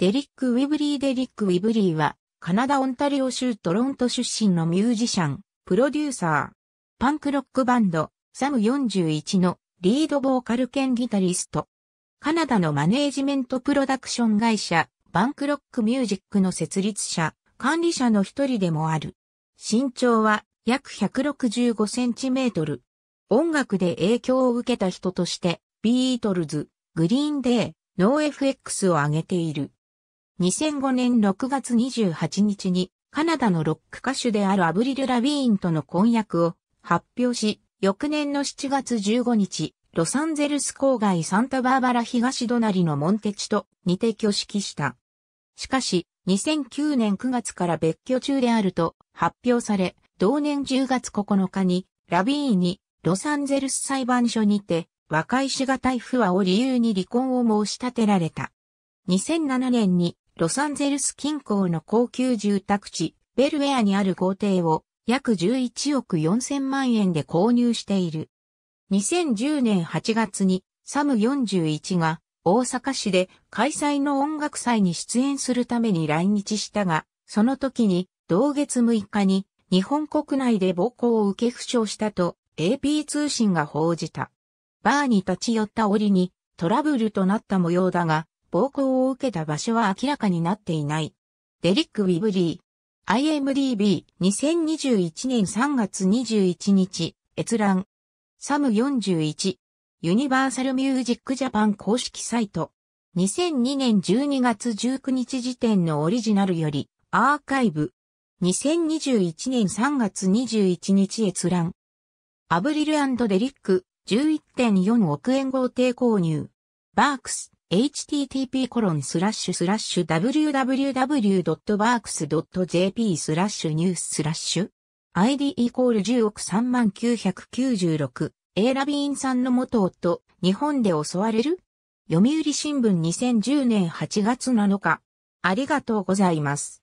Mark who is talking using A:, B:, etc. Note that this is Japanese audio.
A: デリック・ウィブリー・デリック・ウィブリーは、カナダ・オンタリオ州トロント出身のミュージシャン、プロデューサー、パンクロックバンド、サム41のリードボーカル兼ギタリスト。カナダのマネージメントプロダクション会社、バンクロックミュージックの設立者、管理者の一人でもある。身長は約165センチメートル。音楽で影響を受けた人として、ビートルズ、グリーンデー、ノー FX を挙げている。2005年6月28日にカナダのロック歌手であるアブリル・ラビーンとの婚約を発表し、翌年の7月15日、ロサンゼルス郊外サンタバーバラ東隣のモンテチと似て挙式した。しかし、2009年9月から別居中であると発表され、同年10月9日にラビーンにロサンゼルス裁判所にて和解しがたい不和を理由に離婚を申し立てられた。2007年にロサンゼルス近郊の高級住宅地、ベルウェアにある豪邸を約11億4000万円で購入している。2010年8月にサム41が大阪市で開催の音楽祭に出演するために来日したが、その時に同月6日に日本国内で暴行を受け負傷したと AP 通信が報じた。バーに立ち寄った折にトラブルとなった模様だが、暴行を受けた場所は明らかになっていない。デリック・ウィブリー。IMDB2021 年3月21日、閲覧。サム41。ユニバーサルミュージックジャパン公式サイト。2002年12月19日時点のオリジナルより、アーカイブ。2021年3月21日閲覧。アブリルデリック、11.4億円豪邸購入。バークス。http://www.barks.jp スラッシュニューススラッシュ ID イコール10億3996 A ラビーンさんの元夫、日本で襲われる読売新聞2010年8月7日。ありがとうございます。